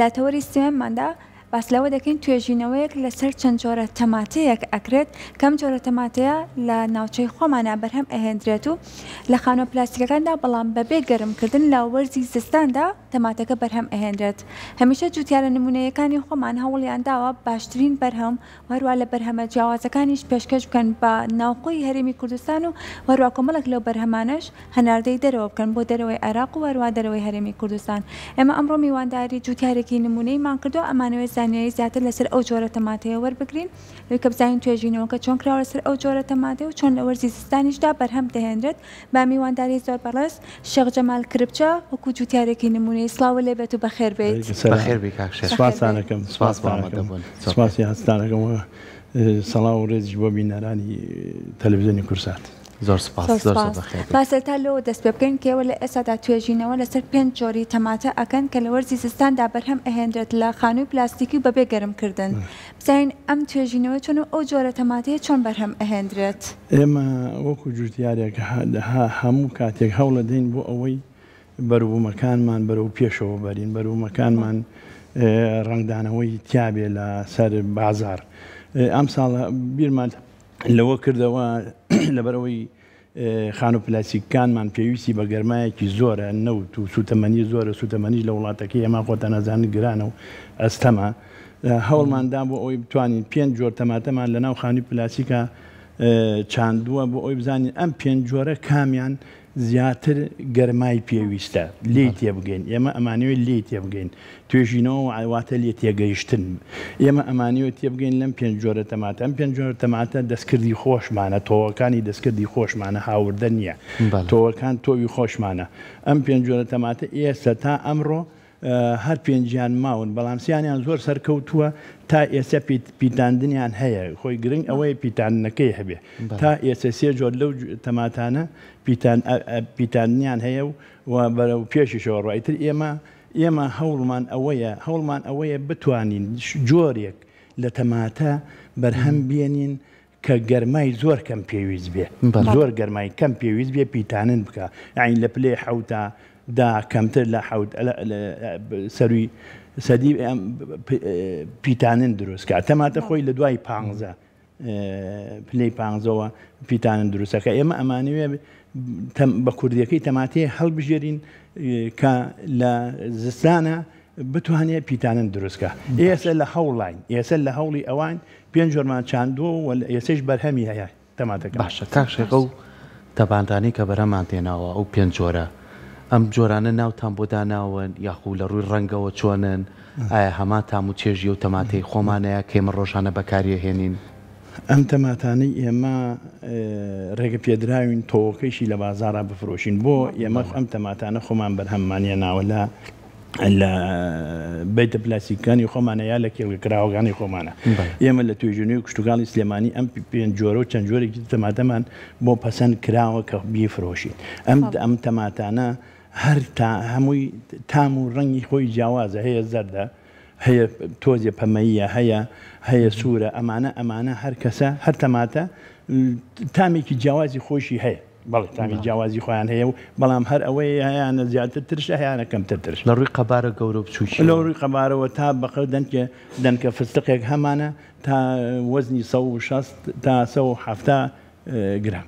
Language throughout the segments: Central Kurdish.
لاتوري سيمان ده باس لەوە دەکەین توێژینەوەیەک لەسەر چەند جۆرە تەماتەیەک ئەکرێت کەم جۆرە تەماتەیە لە ناوچەی خۆمانە بەرهەم ئەهێنرێت و لە خانۆ پلاستیکەکاندا بەڵام بەبێ گەرمکردن لە وەرزی زستاندا تەماتەکە بەرهەم ئەهێنرێت هەمیشە جوتیارە نمونونەیەەکانی خۆمان هەوڵیان داوە باشترین بەرهەم هەروە لە بەرهەمە جیاوازەکانیش پێشکەش بکەن بە ناوخۆی هەرێمی کوردستان و هەروە کۆمەڵک لەو بەرهەمانش هەناردەی دەرەوە بکەن بۆ دەرەوەی عراق و هەروە دەرەوەی هەرێمی کوردستان ئێمە ئەمڕۆ میوانداری جوتارێکی نمونەیمان کردو ئەمانەوەی زانانی زانیاری زیاتر لەسەر ئەو جۆرە تەماتەیە وەربگرین لەوی کە بزانین توێژینەوەکە چۆن کراوە لەسەر ئەو جۆرە تەماتە و چۆن لە وەرزی زستانیشدا بەرهەم دەهێنرێت با میوانداری زۆر بەڕست شەق جەمال کربچە وەکو جوتیارێکی نمونەی سلااو لێ بێت و بەخێر بێت سواسانەکەم سواسی هەستانەکەم سەڵاو ڕێزیش بۆ بینەرانی تەلەڤزیۆنی کورسات. زۆر پاسە تا لەوە دەست پێ بکەین کێوە لە ئێستادا توێژینەوە لەسەر پێنج جۆری تەماتە ئەکەن کە لە وەرزی زستاندا بەرهەم ئەهێنرێت لە خانووی پلاستیکی بەبێ گەرمکردن بزین ئەم توێژینەوە چۆن و ئەو جۆرە تەماتەیە چۆن بەرهەم ئەهێنرێت ئێمە وەکو جوتیارێک هەموو کاتێک هەوڵە دەین بۆ ئەوەی بەروبوومەکانمان بەرەو پێشەوە بەرین بەرومەکانمان ڕنگدانەوەی تیاابێ لە سەر بازار ئەم ساڵە بیرمان لەوە کردەوە لەبەرەوەی خان و پلاسیکانمان پێویستی بە گەرمایەکی زۆرە نەوت و سوتەمەنی زۆرە سوتەمەنیش لە وڵاتەکە ئێمە خۆتە نەزانن گرانە و ئەستەما هەوڵماندان بۆ ئەوی بتوانین پێنج جۆر تەماتەمان لە ناو خانی پلاسیکە چاندووە بۆ ئەوی بزانین ئەم پێنج جۆرە کامیان زیاتر گەرمای پێویستە لی تێبگەین ئێمە ئەمانەوەی لی تێبگەین توێژینەوە ئاواتە لێ تێگەیشتن ئێمە ئەمانەوە تێبگەین لەم پێنج جۆرە تەماتە ئەم پێنج جۆرە تەماتە دەستکردی خۆشمانە تۆوەکانی دەستکردی خۆشمانە هاوردە نییە تۆوەکان تۆوی خۆشمانە ئەم پێنج جۆرە تەماتە ئێستا تا ئەمڕۆ هەر پێنجیان ماون بەڵامسییانیان زۆر سەرکەوتووە تا ئێستا پیتاندنیان هەیە خۆی گرنگ ئەوەی پیتانەکەی هەبێ تا ئێستا سێ جۆر لەو تەماتانە پیتاندنیان هەیە و بەرەو پێشیشەوە ڕایتر ئێمە ئێمە هەوڵمان ئەوەیە هەوڵمان ئەوەیە بتوانین جۆرێک لە تەماتە بەرهەم بێنین کە گەرمای زۆر کەم پێویست بێ زۆر گەرمای کەم پێویست بێ پیتانن بکە ئاین لە پلێ حوتا دا کەمتر لە حەوت سەروی سەدی پیتانن دروستکە تەماتە خۆی لە دوای پانزە پلەی پانزەوە پیتانن دروستەکە ئێمە ئەمانوێ بە کوردیەکەی تەماتەیە هەڵبژێرین کە لە زستانە بتوانێت پیتانن دروستکە ئێستا لە هەوڵین ئێستا لە هەوڵی ئەوان پێنج جۆرمان چاندووە و ئێسش بەرهەمی هەیە تەماتەکە باشە کاکشێقە و تەبانتانی کە بەرەمان تێناوە ئەو پێنج جۆرە ئەم جۆرانە ناوتان بۆ داناون یاخو لە ڕووی ڕەنگەوە چۆنن ئایا هەما تام و چێژی و تەماتەی خۆمانەیە کێمە ڕۆژانە بەکارێهێنین. ئەم تەماتانەی ئێمە ڕێگە پێدراوین تۆکەیشی لە بازارە بفرۆشین بۆ ئێمە ئەم تەماتانە خۆمان بەرهەممانە ناوەلا لە بیتە پلاسیکانی خۆمانە یا لە کێڵکراوەکانی خۆمانە ئێمە لە توێژنی و کشتتوگاڵی سلێمانی ئەم پێنج جۆرە و چەند جۆرێکی تەماتەمان بۆ پەسەند کراوە کە بیفرۆشین ئەم ئەم تەماتانە هەر تا هەمووی تام و ڕەنگی خۆی جیاوازە هەیە زەردە هەیە تۆزیە پەمەیە هەیە هەیە سوورە ئەمانە ئەمانە هەر کەسە هەر تەماتە تامێکی جیاوازی خۆشی هەیە بەڵێ تامی جیاوازی خۆیان هەیە و بەڵام هەر ئەوەی هیانە زیاتر ترش هیانە کەمتر ترش لە ڕووی قەبارە گەورە بچوش لە ڕووی قەبارەوە تا بەقە دەنکە دەنکە فستقێک هەمانە تا وەزنی 16 تا 1970 گرام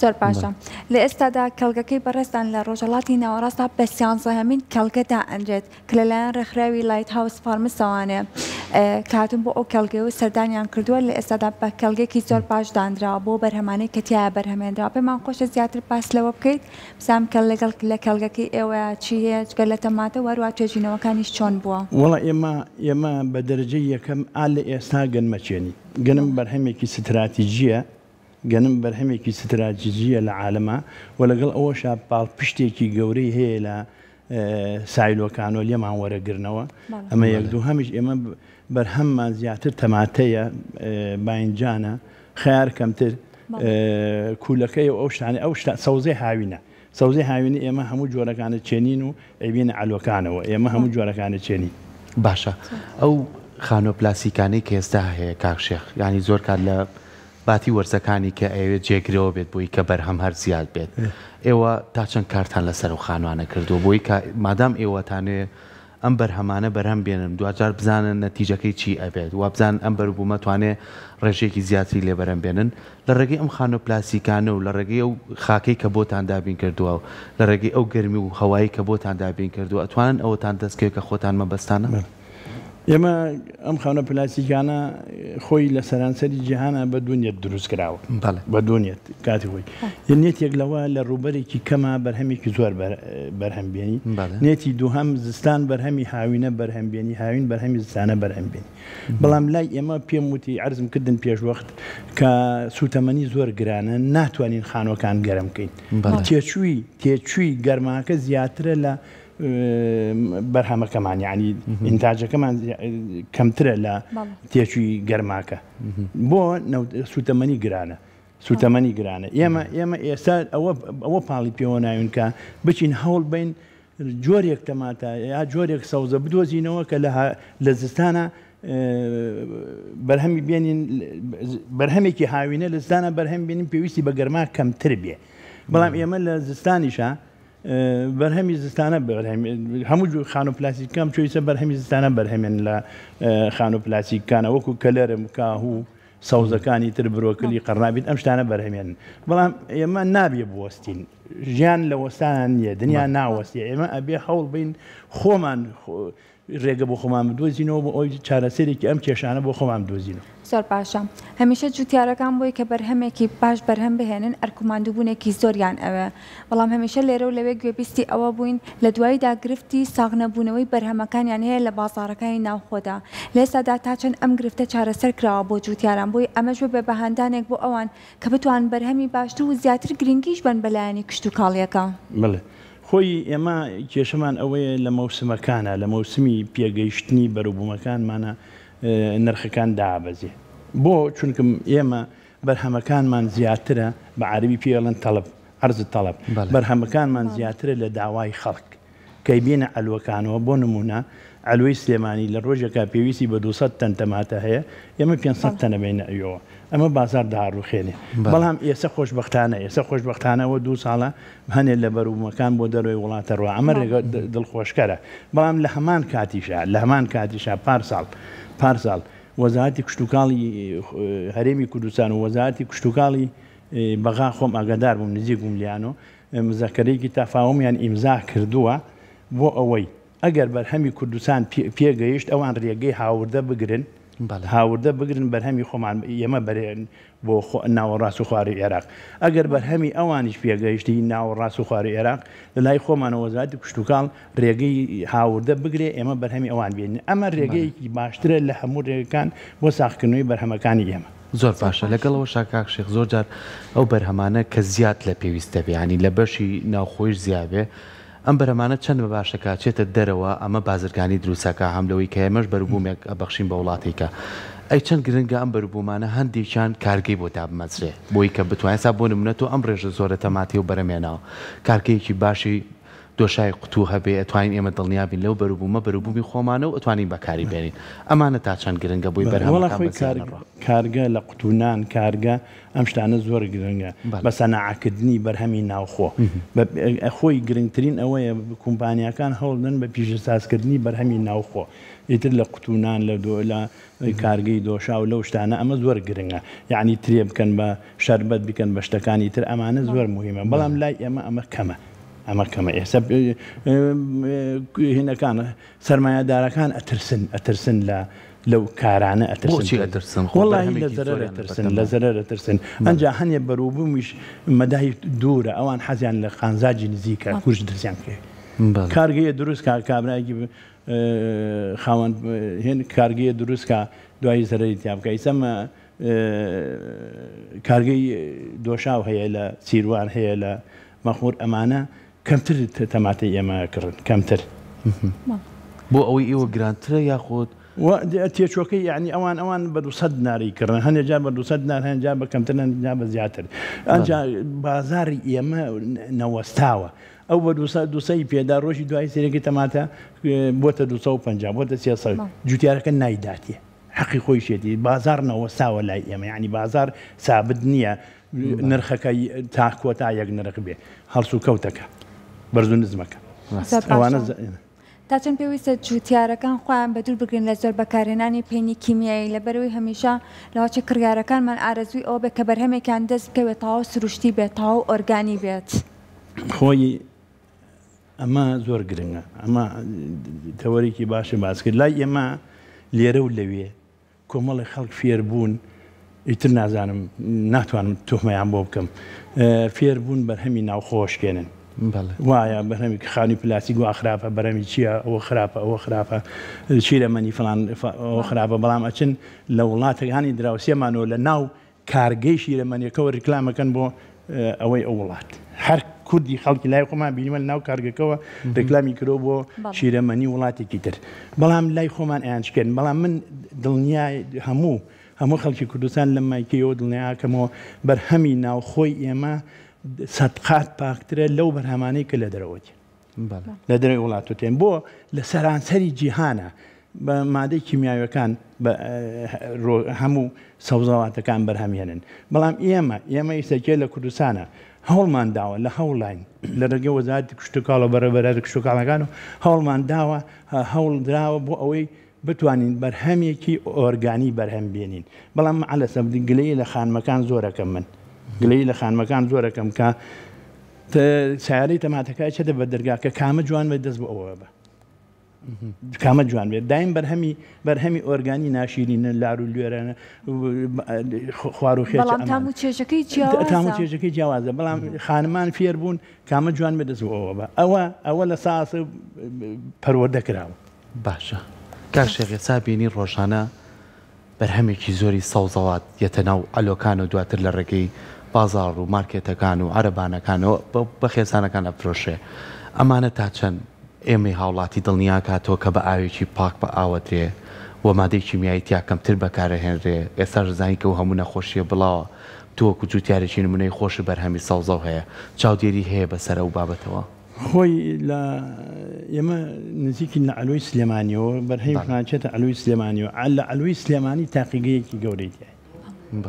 زۆر باشە لە ئێستادا کەلگەکەی بەڕێستان لە ڕۆژەڵاتی ناوەڕاستا بە سیانزەهمین کەلگەدا ئەنجێت کە لەلایەن ڕێکخراوی لایت هاوس فارمسەوانێ کاتون بۆ ئەو کەلگە و سەردانیان کردووە لە ئێستادا بە کەلگێکی زۆر باش دانراوە بۆ بەرهەمانەی کەتیایە بەرهەمێنرا پێمان خۆشە زیاتر پاس لەوە بکەیت بزانام کە لەگەڵ لە کەلگەکەی ئێوە چی هەیە گەل لە تەماتە وەروە توێژینەوەکانیش چۆن بووە وڵە ئێمە ئێمە بە دەرجەی یەکەم ئا لە ئێستا گەنمەچێنی گەنم بەرهەمێکی ستراتیژیە گەنم بەرهمێکی ستراتیژیە لە عالمە و لەگەڵ ئەوەشا پاڵ پشتێکی گەورەی هەیە لە سایلۆکانۆ لێمان وەرەگرنەوە ئەمە یەک دوو هەمیش ئێمە بەرهەممان زیاتر تەماتەیە باینجانە خیار کەمتر کوولەکەی ئەو شتانی ئەو سەوزەی هاوینە سەوزەی هاوینە ئێمە هەموو جۆرەکانە چێنین و ئەبیێنە ئالۆکانەوە ئێمە هەموو جۆرەکانە چێنی باشە ئەو خانۆپلاسیکانەی کە ئێستا هەیە کاکشێخ ینی زۆر کار لە باتی وەرزەکانی کە ئەوێت جێگرەوە بێت بووی کە بەرهەم هەر زیاد بێت ئێوە تا چەند کارتان لەسەر و خانوانە کردو بووی مادام ئێوەتانێ ئەم بەرهەمانە بەرهەم بێنن دوجار بزانن نەتیجەکەی چی ئەبێت و بزان ئەم بەربوومە توانێ ڕێژێکی زیاتری لێ بەرەم بێنن لە ڕێگەی ئەم خانۆ پلاسیکانە و لە ڕێگەی ئەو خاکەی کە بۆتان دابین کردووە و لە ڕێگەی ئەو گەرمی و هەوایی کە بۆتان دابین کردو ئەتوانن ئەوەتان دەستکەوێت کە خۆتان مەبەستانە؟ ئێمە ئەم خەونە پلاستیکانە خۆی لە سەرانسەری جیهانە بە دونیەت دروست کراوە بە دونیەت کاتی خۆی نێتێک لەوە لە ڕوبەرێکی کەما بەرهەمێکی زۆر بەرهەمبیێنی نێتی دووهم زستان بەرهەمی هاوینە بەرهەمبیێنی هاوین بەرهەمی زستانە بەرهەمبیێنی بەڵام لای ئێمە پێم وتی عرزم کردن پێشوەخت کە سوتەمەنی زۆر گرانە ناتوانین خانۆکان گەرمکەین تێچووی تێچووی گەرماکە زیاترە لە بەرهەمەکەمانیانی ئینتاجەکەمان کەمترە لە تێچوی گەرماکە بۆ سوتەمەنی گرانە سوتەمەنی گرانە ئێمە ئێمە ئێستا ئەوە پاڵی پێوە ناوین کە بچین هەوڵ بین جۆرێک تەماتە یا جۆرێک سەوزە بدۆزینەوە کە لە زستانە بەرهەمی بێنین بەرهەمێکی هاوینە لە زستانە بەرهەم بینین پێویستی بە گەرما کەمتر بێ بەڵام ئێمە لە زستانیشە بەرهەمی زستانە هەموو جو خان و پلاسیکەم چۆیسە بەرهەمی زستانە بەرهەمێن لە خان و پلاسیکانە وەکو کەلەرم کاهوو سەوزەکانی تر برۆکلی قەرنابیت ئەم شتانە بەرهەمێن بەڵام ئێمە نابێ بوەستین ژیان لە وەستان نیە دنیا ناوەستی ئێمە ئەبێ هەوڵ بین خۆمان ڕێگە بۆ خۆمان دۆزینەوە بۆ ئەوی چارەسەرێکی ئەم کێشانە بۆ خۆمان دۆزینەوە. زۆر باشە هەمیشە جوتیارەکان بۆی کە بەرهەمێکی باش بەرهەم بهێنن ئەرکوماندوبوونێکی زۆریان ئەوە بەڵام هەمیشە لێرە و لەوێ گوێبیستی ئەوە بووین لە دوای داگرفتی ساغنەبوونەوەی بەرهەمەکانیان هەیە لە بازارەکانی ناوخۆدا لێسادا تاچەند ئەم گرفتە چارەسەر کراوە بۆ جوتیاران بۆی ئەمەش بە بەهاندانێک بۆ ئەوان کە بتوان بەرهەمی باشتر و زیاتر گرنگیش بن بەلایانی کش پشت و کاڵیەکە بڵێ خۆی ئێمە کێشەمان ئەوەیە لە مەوسمەکانە لە مەوسمی پێگەیشتنی بەروبوومەکانمانە نرخەکان دابەزیێ بۆ چونکم ئێمە بەرهەمەکانمان زیاترە بە عربی پێڵەن تەڵب عرز تەڵب بەرهەمەکانمان زیاترە لە داوای خەڵک کەی بینە ئەلوەکانەوە بۆ نمونە ئەلوی سلێمانی لە ڕۆژێکا پێویستی بە 200 تەن تەماتە هەیە ئێمە 500 تەنەبێنە ئەوەوە ئەمە بازار داڕوخێنێ بەڵام ئێستا خۆشببختانە ئێستا خۆشببختانەوە دو ساڵە هەنێک لە بەرومەکان بۆ دەروی وڵاتە ڕوە ئەمە ڕێگە دڵخۆشکەرە بەڵام لە هەمان کاتیشە لە هەمان کاتیشە پار ساڵ پار ساڵ وەزاتی کشتتوکڵی هەرێمی کوردستان و وەزاتی کشتتوکڵی بەغا خۆم ئاگدار بووم نزیک گوملیانۆ مزەکەرێکی تافاومیان ئیمزا کردووە بۆ ئەوەی ئەگەر بەرهەمی کوردستان پێگەیشت ئەوان ڕێگەی هاوردە بگرن هاوردە بگرن بەرهەمی خۆمان ئێمە بەرێن بۆ ناوەڕاست و خواری عێراق ئەگەر بەرهەمی ئەوانیش پێگەیشتی ناوەڕاست و خواری عێراق لە لای خۆمانەوە وەزاتی پشتتوکڵ ڕێگەی هاوردە بگرێ ئێمە بەرهەمی ئەوان بێنین ئەمە ڕێگەیەکی باشترە لە هەموو ڕێگەکان بۆ ساختنەوەی بەرهەمەکانی ئێمە زۆر باشە لەگەڵەوە شاکاک شێخ زۆرجار ئەو بەرهەمانە کە زیاد لە پێویستە بیانی لە بەشی ناوخۆش زیابێ ئەم بەرەمانە چەند بە باشەکە چێتە دەرەوە ئەمە بازرگانی دروستەکە هەملەوەی کە ئێمەش بەربوومێک ئەبەخشین بە وڵاتێکە. ئەی چەند گرنگە ئەم بەربوومانە هەندێکیان کارگەی بۆ دابمەچێ بۆی کە بتوانێت سا بۆ نمونەت و ئەم ڕێژە زۆرە تەماتی و بەرەمێناوە کارکەیەکی باشی دۆشای قوتو هەبێ ئەتوانین ئێمە دڵنیابین لەو بەروبوومە بەروبوومی خۆمانە و ئەتوانین بەکاری بێنین ئەمانە تا چەند گرنگە بووی بەرهەڵی کارگە لە قوتونان کارگە ئەم شتانە زۆر گرنگە بە سەناعاکردنی بەرهەمی ناوخۆ خۆی گرنگترین ئەوەیە کۆمپانیەکان هەوڵدن بە پیشە سازکردنی بەرهەمی ناوخۆ ئیتر لە قوتونان لە دۆلا کارگەی دۆشا و لەو شتانە ئەمە زۆر گرنگە یعنی ترێ بکەن بە شربەت بکەن بە شتەکانی تر ئەمانە زۆر مهمە بەڵام لای ئێمە ئەمە کەمە ئەمە کەمە ئێستا هینەکانە سرمایهدارەکان ئەترسن ئەترسن لە لەو کارانە ئەترسن وڵی لە زەرەترسن لە زەرەترسن ئەجا هەنێ بەروبوومیش مەدای دوورە ئەوان حەزیان لە خانزاجی نزیکە کوش درسیان کرێ کارگەیە دروست کا کابراگی خاوەند هێن کارگەیە دروستکە دوای زەرری تیابکە ئیسەمە کارگەی دۆشاو هەیە لە سیروان هەیە لە مەخور ئەمانە کەمتر تەماتە ئێمەکردن کەمتر بۆ ئەوەی ئێوە گرانترە یاخود تێچۆکەی یعنی يعني آوان آوان بدو صد ناری کردن هەندێک جا بدو صد نار هەنجا بە أنا نعم. جا بە زیاتر ئەجا بازاری ئێمە نەوەستاوە. ئەو بە دوسەی پێدا ڕۆژی دوای سێرەی تەماتە بۆتە 250 بۆتە سێ جوتیارەکە نایداتیە حەقی خۆی شێتی بازار نەوەساوە لای ئێمە ینی بازار سابد نییە نرخەکەی تاکۆتا یەک نرخ بێ هەڵسو کەوتەکە. بەرز و نزمەکە ئەوانە تا چەند پێویستە جوتیارەکان خۆیان بەدور بگرن لە زۆر بەکارێنانی پێنی کیمیایی لە بەرەوەی هەمیشە لەواچە کڕیارەکانمان ئارەزوی ئەو بە کە بەرهەمێکیان دەست بکەوێت تاوا سروشتی بێت تاو ئۆرگانی بێت خۆی ئەمە زۆر گرنگە ئەمە تەوەێکی باشی باس کرد لای ئێمە لێرە و لەوێ کۆمەڵی خەڵک فێر بوون ئیتر نازانم ناتوانم تۆمەیان بۆ بکەم فێر بوون بەرهەمی ناوخۆشکێنن وایە بەرهەمی خانی پلاسی گوا خراپە بەرەمی چییە ئەوە خراپە ئەوە خراپە چیرەمەنی فلان خراپە بەڵام ئەچن لە وڵاتەکانی دراوسێمانەوە لە ناو کارگەی شیرەمەنیەکەەوە ریکلامەکەن بۆ ئەوەی ئەو وڵات هەر کوردی خەڵکی لای خۆمان بینیمە ناو کارگەکەەوە دەکلامی کرۆ بۆ شیرەمەنی وڵاتێکی تر بەڵام لای خۆمان ئەیانشکردن بەڵام من دڵنیای هەموو هەموو خەڵکی کوردستان لە مایکەوە دڵنیاکەمەوە بەرهەمی ناوخۆی ئێمە سەدقات پاکترە لەو بەرهەمانەی کە لە دەرەوەی لە دەرەوەی وڵاتوتێن بۆ لە سەرانسەری جیهانە بە مادەی کیمیاوەکان هەموو سەوزەواتەکان بەرهەمێنن بەڵام ئێمە ئێمە ئیسەکێ لە کوردستانە هەوڵمان داوە لە هەوڵلاین لە ڕێگە وەزارتی کشتتوکڵە بەرەبەرە کشتتوکڵەکان و هەوڵمان داوە هەوڵ درراوە بۆ ئەوەی بتوانین بەرهەمێکی ئۆرگانی بەرهەم بێنین بەڵام علە سەبدگلەی لە خانمەکان زۆرەکەم من گلەی لە خانمەکان زۆرەکەم کە سیارەی تەماتەکە چێتە بە دەرگاکە کامە جوان بێت دەست بە ئەوە بە کامە جوان بێت دایم بەرهەمی بەرهەمی ئۆرگانی ناشیرینە لار و لێرەنە خوار و خێچەکەی جیاوازە بەڵام خانمان فێر بوون کامە جوان بێت دەست ئەوە بە ئەوە ئەوە لە ساس پەروە دەکراوە باشە کاشێغێ سابینی ڕۆژانە بەرهەمێکی زۆری سەوزەڵات یەتە ناو ئەلۆکان و دواتر لە ڕێگەی بازار و مارکێتەکان و عربانەکانەوە بە خێزانەکان ئەفرۆشێ ئەمانە تا چەند ئێمە هاوڵاتی دڵنیا کاتۆ کە بە ئاوێکی پاک بە ئاوەترێ و مادەیکی میایتیا کەمتر بەکارەهێنرێ ئێستا زانانی کە و هەموو نەخۆشیە بڵاوە تۆکو جوتیارێکی نمونەی خۆش بەرهەمی ساڵزەڵ هەیە چاودێری هەیە بەسەر و بابەتەوە خۆی لە ئێمە نزیکی لە ئەلوی سلێمانیەوە بەرهەی خانچێتە ئەلوی سلێمانیەوە لە ئەلوی سلێمانی تاقیگەیەکی گەورەی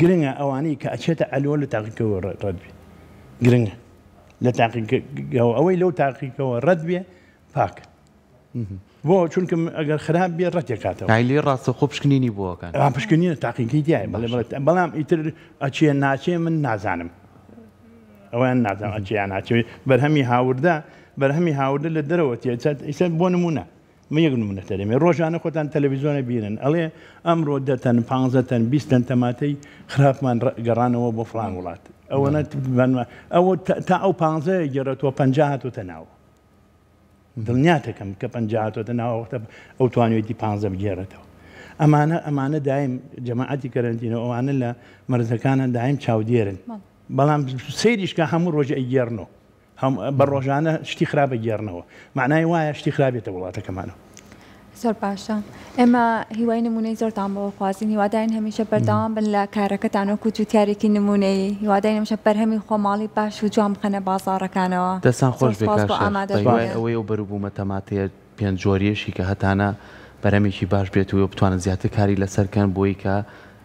گرنگە ئەوانەی کە ئەچێتە ئەلۆ لە تاقیکەوە ڕەتبێ گرنگە لە ئەوەی لەو تاقیکەوە ڕەت بێ پاکە بۆ چونکە ئەگەر خراپ بێ ڕەتێکاتەوە لێ ڕاستە خۆ پشکنینی بووەکەن پشکنینە تاقیکی دیایە بەڵام ئیتر ئەچێ ناچێ من نازانم ئەویان نازانم ئەچیان ناچێت بەرهەمی هاوردا بەرهەمی هاوردە لە دەرەوە تێچات ئیسە بۆ نمونە من خودن تلویزیون میەکن منەتەرێمێ ڕۆژانە خۆتان تەلەویزیۆنە بیرن ئەڵێ ئەمڕۆ دەتەن پازەتەن بیستن تەماتەی خراپمان گەڕانەوە بۆ فلان وڵات نعم. من او تا او پانزده پنجاه تو تناو. دل ئەو پانزەیە گەرەوە پ هاتوتە ناوە دڵنیاتەکەم کە پ هاتوتە ناوەختە ئەو توانێتی پازە بگێڕێتەوە ئەمانە ئەمانە دایم جەماعەتی کەرنتینە ئەوانە لە مەرزەکانە دایم چاودێرن بەڵام سریشکە هەموو ڕۆژە ئەگەێرنەوە بە ڕۆژانە شتی خراپە گێڕنەوە معنای وایە شتی خراپێتە وڵاتەکەمانەوە. زۆر باشە ئێمە هیوای نمونەی زۆرتان بۆ خوازیین هیواداین هەمیشە بەرداوام بن لە کارەکەتانۆک و جوتیارێکی نمونەیە هیواداین هەمشە بەرهەمی خۆماڵی باش و جوام خەنە بازارەکانەوە دەسان خۆش ئەوەی و بەروبوومە تەماتەیە پێنجۆریەشی کە هەتانە بەرەمێکی باش بێت و بتوانە زیاتر کاری لەسەرکەن بۆی کە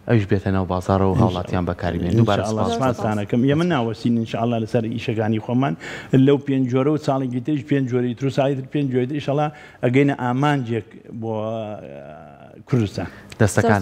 ئەوش بێتە ناو بازارەوە هاوڵاتیان بەکاربێن دوبارەسانەکەم ئێمە ناوەسین انشاءله لەسەر ئیشەکانی خۆمان لەو پێنجۆرە و ساڵێکی تێش پێنجۆری تروسایتر پێنجێت ئیشەڵا ئەگەینە ئامانجێک بۆ کوردستان دەستەکان